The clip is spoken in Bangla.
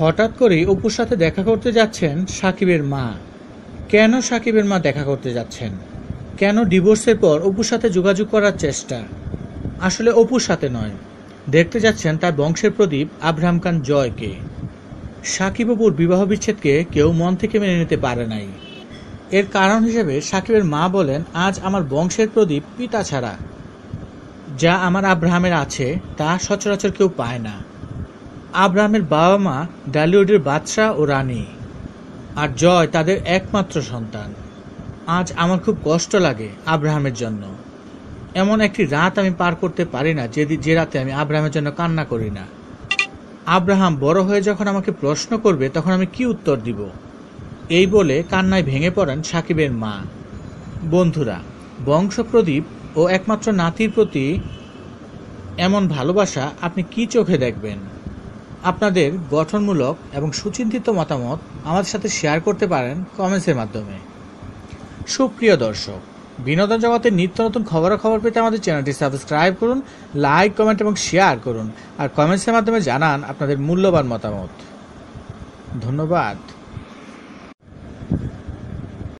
হঠাৎ করেই অপুর সাথে দেখা করতে যাচ্ছেন সাকিবের মা কেন সাকিবের মা দেখা করতে যাচ্ছেন কেন ডিভোর্সের পর অপুর সাথে যোগাযোগ করার চেষ্টা আসলে অপুর সাথে নয় দেখতে যাচ্ছেন তার বংশের প্রদীপ আব্রাহাম খান জয়কে সাকিব অপুর বিবাহ বিচ্ছেদকে কেউ মন থেকে মেনে নিতে পারে নাই এর কারণ হিসেবে সাকিবের মা বলেন আজ আমার বংশের প্রদীপ পিতা ছাড়া যা আমার আব্রাহামের আছে তা সচরাচর কেউ পায় না আব্রাহামের বাবা মা ডালিউডের বাদশাহ ও রানী আর জয় তাদের একমাত্র সন্তান আজ আমার খুব কষ্ট লাগে আব্রাহামের জন্য এমন একটি রাত আমি পার করতে পারি না যে যে রাতে আমি আব্রাহামের জন্য কান্না করি না আব্রাহাম বড় হয়ে যখন আমাকে প্রশ্ন করবে তখন আমি কি উত্তর দিব এই বলে কান্নায় ভেঙে পড়েন সাকিবের মা বন্ধুরা বংশপ্রদীপ ও একমাত্র নাতির প্রতি এমন ভালোবাসা আপনি কি চোখে দেখবেন আপনাদের গঠনমূলক এবং সুচিন্তিত মতামত আমাদের সাথে শেয়ার করতে পারেন কমেন্টসের মাধ্যমে সুপ্রিয় দর্শক বিনোদন জগতের নিত্য নতুন খবরাখবর পেতে আমাদের চ্যানেলটি সাবস্ক্রাইব করুন লাইক কমেন্ট এবং শেয়ার করুন আর কমেন্টসের মাধ্যমে জানান আপনাদের মূল্যবান মতামত ধন্যবাদ